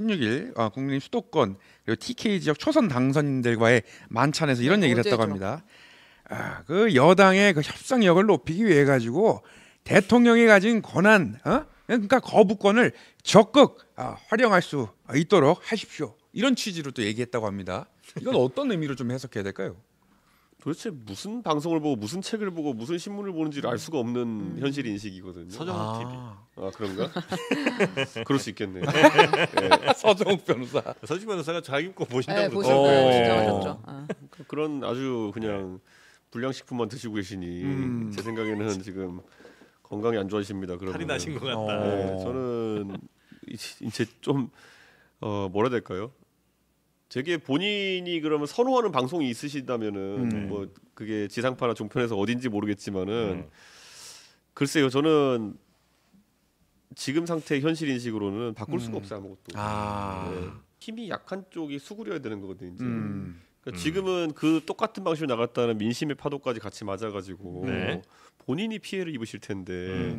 16일 아, 어, 국민의 수도권 그리고 TK 지역 초선 당선인들과의 만찬에서 이런 네, 얘기를 했다고 합니다. 아, 그 여당의 그 협상력을 높이기 위해 가지고 대통령이 가진 권한, 어? 그러니까 거부권을 적극 아, 활용할 수 있도록 하십시오. 이런 취지로 또 얘기했다고 합니다. 이건 어떤 의미로 좀 해석해야 될까요? 도대체 무슨 방송을 보고 무슨 책을 보고 무슨 신문을 보는지를 알 수가 없는 음. 현실 인식이거든요. 서정욱 TV. 아. 아 그런가? 그럴 수 있겠네요. 네. 서정욱 변호사. 서정욱 변호사가 자기 거 보신다고 네, 보셨죠. 어. 아. 그렇죠. 어. 그, 그런 아주 그냥 불량식품만 드시고 계시니 음. 제 생각에는 지금 건강이 안 좋아지십니다. 그러면. 탈이 나신 것 같다. 네, 저는 이제 좀 어, 뭐라 될까요? 되게 본인이 그러면 선호하는 방송이 있으시다면은 음. 뭐 그게 지상파나 종편에서 어딘지 모르겠지만은 음. 글쎄요 저는 지금 상태 현실 인식으로는 바꿀 수가 음. 없어요 아무것도 아. 네. 힘이 약한 쪽이 수그려야 되는 거거든요 이제 음. 그러니까 음. 지금은 그 똑같은 방식으로 나갔다는 민심의 파도까지 같이 맞아가지고 네. 본인이 피해를 입으실 텐데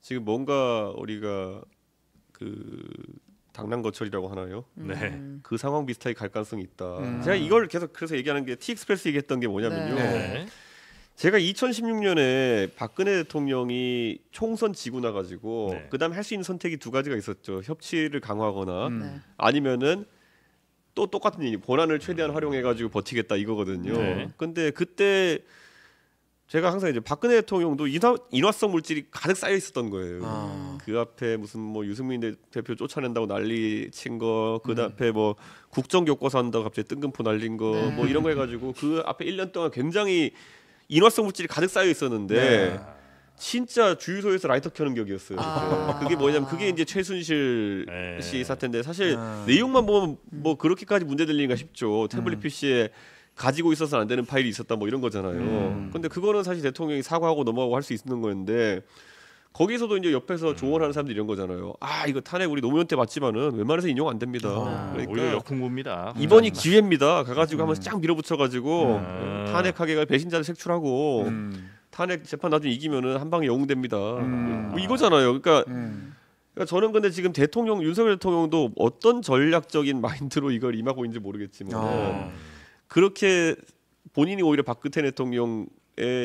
지금 뭔가 우리가 그 당랑 거철이라고 하나요? 네. 음. 그 상황 비슷하게 갈 가능성이 있다. 음. 제가 이걸 계속 그래서 얘기하는 게 티익스프레스 얘기했던 게 뭐냐면요. 네. 네. 제가 2016년에 박근혜 대통령이 총선 지고 나가지고 네. 그다음에 할 수 있는 선택이 두 가지가 있었죠. 협치를 강화하거나 음. 네. 아니면은 또 똑같은 일, 이 권한을 최대한 활용해가지고 버티겠다 이거거든요. 네. 근데 그때 제가 항상 이제 박근혜 대통령도 인화, 성 물질이 가득 쌓여 있었던 거예요. 아. 그 앞에 무슨 뭐 유승민 대표 쫓아낸다고 난리 친 거, 그 음. 앞에 뭐 국정 교과서 한다고 갑자기 뜬금포 날린 거, 네. 뭐 이런 거 해가지고 그 앞에 1년 동안 굉장히 인화성 물질이 가득 쌓여 있었는데 네. 진짜 주유소에서 라이터 켜는 격이었어요. 아. 그게 뭐냐면 그게 이제 최순실 네. 씨 사태인데 사실 아. 내용만 보면 뭐 그렇게까지 문제들리인가 싶죠. 태블릿 음. PC에 가지고 있어서 안 되는 파일이 있었다 뭐 이런 거잖아요. 음. 근데 그거는 사실 대통령이 사과하고 넘어가고 할 수 있는 거였는데 거기서도 이제 옆에서 음. 조언하는 사람들이 이런 거잖아요. 아 이거 탄핵 우리 노무현 때 맞지만은 웬만해서 인용 안 됩니다. 아, 그러니까 오히려 역풍입니다 이번이 음. 기회입니다. 가가지고 음. 한번 쫙 밀어붙여가지고 음. 탄핵하게가 배신자를 색출하고 음. 탄핵 재판 나중에 이기면은 한 방에 영웅됩니다. 음. 뭐 이거잖아요. 그러니까, 그러니까. 저는 근데 지금 대통령 윤석열 대통령도 어떤 전략적인 마인드로 이걸 임하고 있는지 모르겠지만 아. 그렇게 본인이 오히려 박근혜 대통령의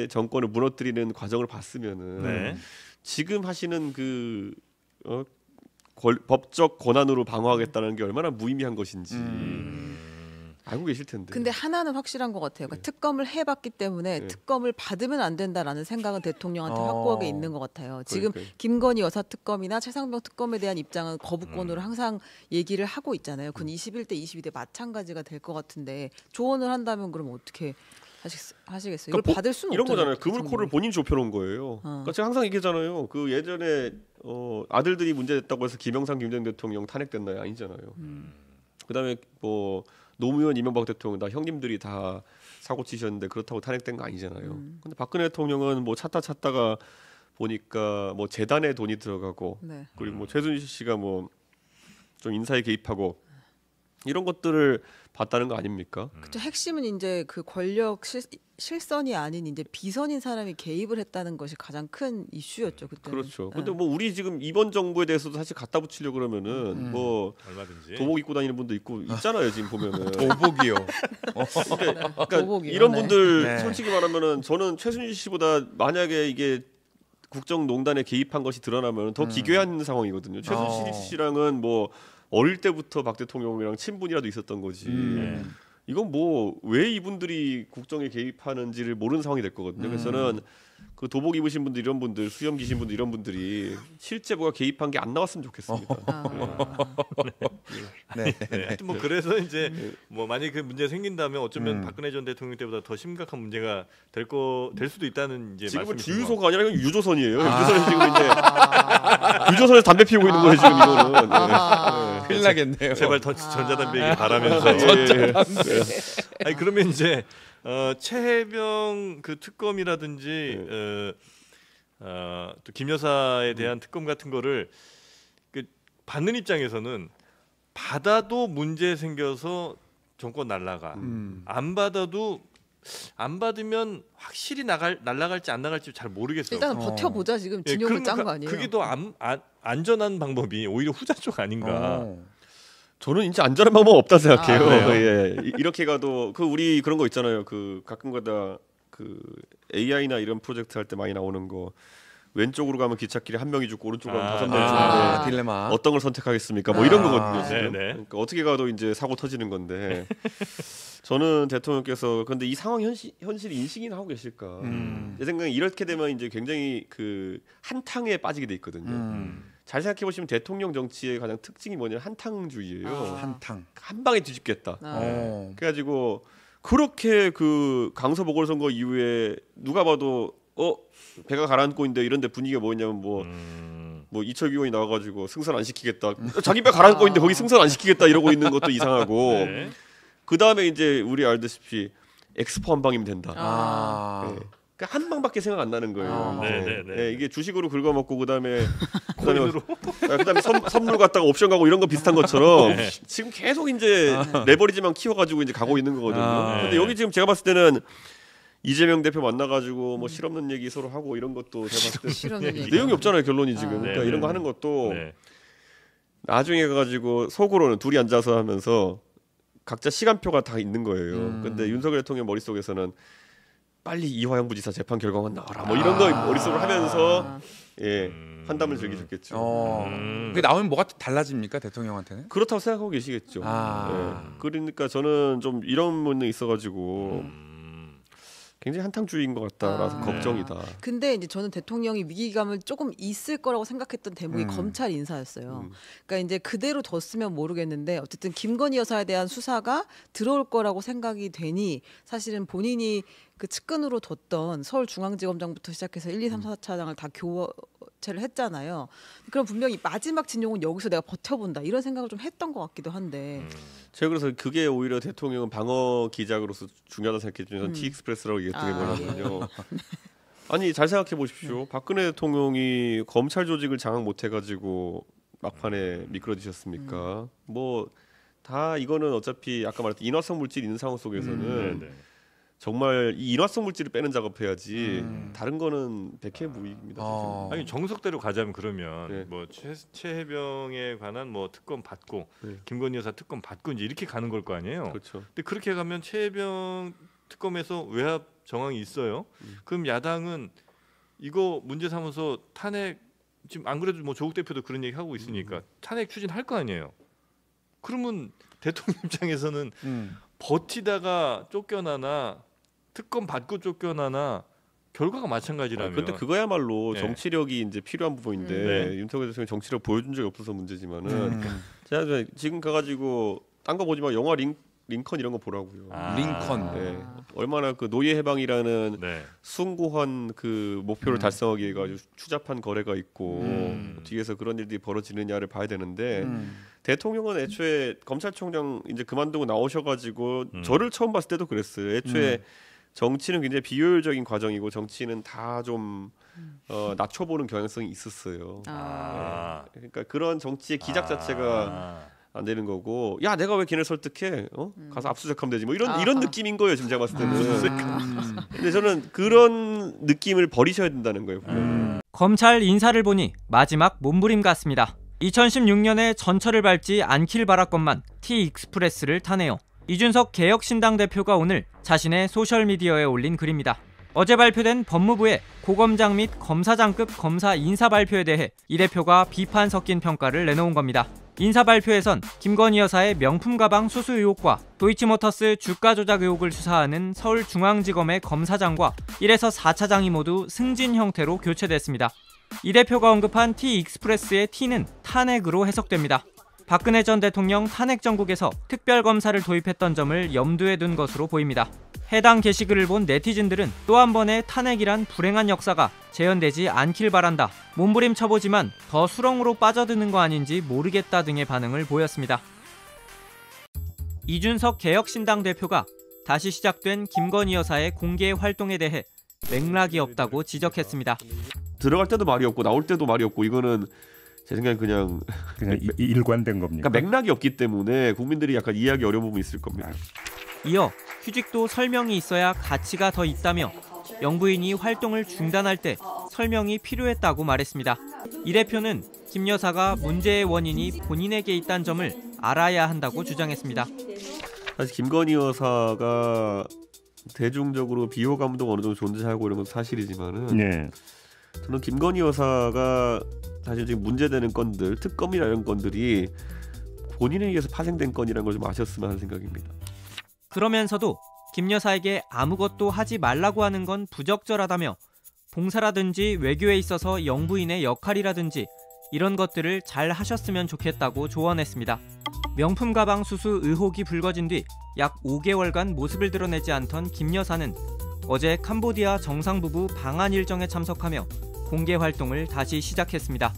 정권을 무너뜨리는 과정을 봤으면은 네. 지금 하시는 그 어, 권, 법적 권한으로 방어하겠다는 게 얼마나 무의미한 것인지. 음. 알고 계실 텐데. 근데 하나는 확실한 것 같아요. 그러니까 네. 특검을 해봤기 때문에 네. 특검을 받으면 안 된다라는 생각은 대통령한테 어... 확고하게 있는 것 같아요. 지금 그러니까 김건희 여사 특검이나 최상병 특검에 대한 입장은 거부권으로 음. 항상 얘기를 하고 있잖아요. 그 21대 22대 마찬가지가 될 것 같은데 조언을 한다면 그럼 어떻게 하시, 겠어요 이걸 그러니까 받을 수는 없잖아요. 거잖아요. 그물코를 본인 좁혀놓은 거예요. 어. 그러니까 제가 항상 얘기잖아요. 그 예전에 어, 아들들이 문제됐다고 해서 김영삼 김정중 대통령 탄핵됐나요? 아니잖아요. 음. 그다음에 뭐 노무현 이명박 대통령 다 형님들이 다 사고 치셨는데 그렇다고 탄핵된 거 아니잖아요. 음. 근데 박근혜 대통령은 뭐 찾다 찾다가 보니까 뭐 재단에 돈이 들어가고 네. 그리고 뭐 최순실 씨가 뭐 좀 인사에 개입하고 이런 것들을 봤다는 거 아닙니까? 음. 그쵸 핵심은 이제 그 권력 실, 실선이 아닌 이제 비선인 사람이 개입을 했다는 것이 가장 큰 이슈였죠 그때. 그렇죠. 예. 근데 뭐 우리 지금 이번 정부에 대해서도 사실 갖다 붙이려 그러면은 음. 뭐 얼마든지 도복 입고 다니는 분도 있고 있잖아요 지금 보면은. 도복이요. 어. 그러니까, 네. 그러니까 도복이요, 이런 분들 네. 네. 솔직히 말하면은 저는 최순실 씨보다 만약에 이게 국정농단에 개입한 것이 드러나면 더 음. 기괴한 상황이거든요. 최순실 어. 씨랑은 뭐 어릴 때부터 박 대통령이랑 친분이라도 있었던 거지. 음. 네. 이건 뭐 왜 이분들이 국정에 개입하는지를 모르는 상황이 될 거거든요. 음. 그래서 는그 도복 입으신 분들 이런 분들 수염 기신 분들 이런 분들이 실제 뭐가 개입한 게 안 나왔으면 좋겠습니다. 어. 아. 네. 네. 네. 네. 뭐 그래서 이제 네. 뭐 만약 그 문제 생긴다면 어쩌면 음. 박근혜 전 대통령 때보다 더 심각한 문제가 될 거 될 수도 있다는 이제 지금은 주유소가 아니라 그냥 유조선이에요. 아. 유조선 이 지금 이제 아. 유조선에서 담배 피우고 있는 거예요 지금 이거는. 아. 큰일 아, 나겠네요. 제발 더 아. 전자담배 얘기 바라면서. 아, 예, 예. 전자담배. 아니 그러면 이제 어, 최혜병 그 특검이라든지 네. 어, 어, 또 김여사에 대한 음. 특검 같은 거를 그 받는 입장에서는 받아도 문제 생겨서 정권 날라가 음. 안 받아도 안 받으면 확실히 나갈 날라갈지 안 나갈지 잘 모르겠어요. 일단 어. 버텨보자 지금 진영을 예, 그러니까 짠거 아니에요. 그게 더 안, 안, 안전한 방법이 오히려 후자 쪽 아닌가. 어. 저는 진제 안전한 방법 없다 생각해요. 아, 예. 네. 이렇게 가도 그 우리 그런 거 있잖아요. 그 가끔가다 그 AI나 이런 프로젝트 할 때 많이 나오는 거 왼쪽으로 가면 기찻길에 한 명이 죽고 오른쪽으로 가면 아, 다섯 명이 아, 죽는데 아, 딜레마. 어떤 걸 선택하겠습니까? 뭐 이런 거거든요. 아, 지 네, 네. 그러니까 어떻게 가도 이제 사고 터지는 건데. 저는 대통령께서 그런데이 상황 현실 현실 인식이나 하고 계실까? 음. 제 생각에 이렇게 되면 이제 굉장히 그 한탕에 빠지게 돼 있거든요. 음. 잘 생각해 보시면 대통령 정치의 가장 특징이 뭐냐면 한탕주의예요. 아. 한탕 한 방에 뒤집겠다. 아. 그래가지고 그렇게 그 강서 보궐선거 이후에 누가 봐도 어 배가 가라앉고 있는데 이런데 분위기가 뭐였냐면 뭐. 음. 뭐 이철규 의원이 나와가지고 승선 안 시키겠다 음. 자기 배 가라앉고 아. 있는데 거기 승선 안 시키겠다 이러고 있는 것도 이상하고 네. 그 다음에 이제 우리 알다시피 엑스포 한 방이면 된다. 아. 네. 그한 그러니까 방밖에 생각 안 나는 거예요. 아. 네. 네, 네. 네 이게 주식으로 긁어먹고 그다음에 그다음에, 아, 그다음에 선, 선물 갖다가 옵션 가고 이런 거 비슷한 것처럼 네. 지금 계속 이제 아. 레버리지만 키워가지고 이제 가고 있는 거거든요. 아. 근데 여기 지금 제가 봤을 때는 이재명 대표 만나가지고 뭐 실없는 얘기 서로 하고 이런 것도 제가 봤을 때 내용이 없잖아요 결론이 지금 그러니까 이런 거 하는 것도 나중에 가가지고 속으로는 둘이 앉아서 하면서 각자 시간표가 다 있는 거예요. 음. 근데 윤석열 대통령 머릿속에서는 빨리 이화영 부지사 재판 결과만 나와라 뭐 아. 이런 거 머릿속으로 하면서 예 음~ 한담을 즐기셨겠죠. 어. 음~ 그게 나오면 뭐가 달라집니까 대통령한테는? 그렇다고 생각하고 계시겠죠. 아~ 예. 그러니까 저는 좀 이런 분이 있어가지고 음~ 굉장히 한탕주의인 것 같다라서 아, 걱정이다. 네. 근데 이제 저는 대통령이 위기감을 조금 있을 거라고 생각했던 대목이 음. 검찰 인사였어요. 음. 그러니까 이제 그대로 뒀으면 모르겠는데 어쨌든 김건희 여사에 대한 수사가 들어올 거라고 생각이 되니 사실은 본인이 그 측근으로 뒀던 서울중앙지검장부터 시작해서 1, 2, 3, 4차장을 다 교체를 했잖아요. 그럼 분명히 마지막 진용은 여기서 내가 버텨본다 이런 생각을 좀 했던 것 같기도 한데. 음. 제가 그래서 그게 오히려 대통령은 방어 기작으로서 중요하다 고 생각했지만 음. 티익스프레스라고 얘기했던 아, 게 예. 뭐냐면요. 예. 아니 잘 생각해 보십시오. 네. 박근혜 대통령이 검찰 조직을 장악 못 해가지고 막판에 음. 미끄러지셨습니까? 음. 뭐다 이거는 어차피 아까 말했던 인화성 물질 있는 상황 속에서는. 음, 네, 네. 정말 이 일화성 물질을 빼는 작업해야지 음. 다른 거는 백해 무익입니다. 아. 아니 정석대로 가자면 그러면 네. 뭐 최, 해병에 관한 뭐 특검 받고 네. 김건희 여사 특검 받고 이제 이렇게 가는 걸 거 아니에요. 그렇죠. 근데 그렇게 가면 최해병 특검에서 외압 정황이 있어요. 음. 그럼 야당은 이거 문제 삼아서 탄핵 지금 안 그래도 뭐 조국 대표도 그런 얘기 하고 있으니까 음. 탄핵 추진할 거 아니에요. 그러면 대통령 입장에서는 음. 버티다가 쫓겨나나 특검 받고 쫓겨나나 결과가 아, 마찬가지라면. 그런데 그거야말로 네. 정치력이 이제 필요한 부분인데 음. 네. 윤석열 대통령 정치력 보여준 적이 없어서 문제지만은 음. 제가 지금 가가지고 딴거 보지 만 영화 링 링컨 이런 거 보라고요. 아~ 링컨. 네. 얼마나 그 노예 해방이라는 네. 숭고한 그 목표를 음. 달성하기 위해 가지고 추잡한 거래가 있고 음. 뒤에서 그런 일들이 벌어지느냐를 봐야 되는데 음. 대통령은 애초에 검찰총장 이제 그만두고 나오셔가지고 음. 저를 처음 봤을 때도 그랬어요. 애초에 음. 정치는 굉장히 비효율적인 과정이고 정치는 다좀 어, 음. 낮춰보는 경향성이 있었어요. 아. 아. 네. 그러니까 그런 정치의 기작 아. 자체가 아. 안 되는 거고, 야 내가 왜 걔네 설득해? 어? 음. 가서 압수수색하면 되지. 뭐 이런 아. 이런 느낌인 거예요. 지금 제가 봤을 때는. 아. 아. 근데 저는 그런 느낌을 버리셔야 된다는 거예요. 음. 검찰 인사를 보니 마지막 몸부림 같습니다. 2016년에 전철을 밟지 않길 바랐건만 T 익스프레스를 타네요. 이준석 개혁신당 대표가 오늘 자신의 소셜미디어에 올린 글입니다. 어제 발표된 법무부의 고검장 및 검사장급 검사 인사 발표에 대해 이 대표가 비판 섞인 평가를 내놓은 겁니다. 인사 발표에선 김건희 여사의 명품 가방 수수 의혹과 도이치모터스 주가 조작 의혹을 수사하는 서울중앙지검의 검사장과 1에서 4차장이 모두 승진 형태로 교체됐습니다. 이 대표가 언급한 T익스프레스의 T는 탄핵으로 해석됩니다. 박근혜 전 대통령 탄핵 정국에서 특별검사를 도입했던 점을 염두에 둔 것으로 보입니다. 해당 게시글을 본 네티즌들은 또 한 번의 탄핵이란 불행한 역사가 재현되지 않길 바란다. 몸부림 쳐보지만 더 수렁으로 빠져드는 거 아닌지 모르겠다 등의 반응을 보였습니다. 이준석 개혁신당 대표가 다시 시작된 김건희 여사의 공개 활동에 대해 맥락이 없다고 지적했습니다. 들어갈 때도 말이 없고 나올 때도 말이 없고 이거는 제 생각엔 그냥 그냥 맥, 이, 일관된 겁니다. 그러니까 맥락이 없기 때문에 국민들이 약간 이해하기 어려운 부분이 있을 겁니다. 이어 휴직도 설명이 있어야 가치가 더 있다며 영부인이 활동을 중단할 때 설명이 필요했다고 말했습니다. 이 대표는 김 여사가 문제의 원인이 본인에게 있다는 점을 알아야 한다고 주장했습니다. 사실 김건희 여사가 대중적으로 비호감도 어느 정도 존재하고 이런 건 사실이지만은 네. 저는 김건희 여사가 사실 지금 문제되는 건들, 특검이라는 건들이 본인에 의해서 파생된 건이라는 걸 좀 아셨으면 하는 생각입니다. 그러면서도 김 여사에게 아무것도 하지 말라고 하는 건 부적절하다며 봉사라든지 외교에 있어서 영부인의 역할이라든지 이런 것들을 잘 하셨으면 좋겠다고 조언했습니다. 명품 가방 수수 의혹이 불거진 뒤 약 5개월간 모습을 드러내지 않던 김 여사는 어제 캄보디아 정상부부 방한 일정에 참석하며 공개 활동을 다시 시작했습니다.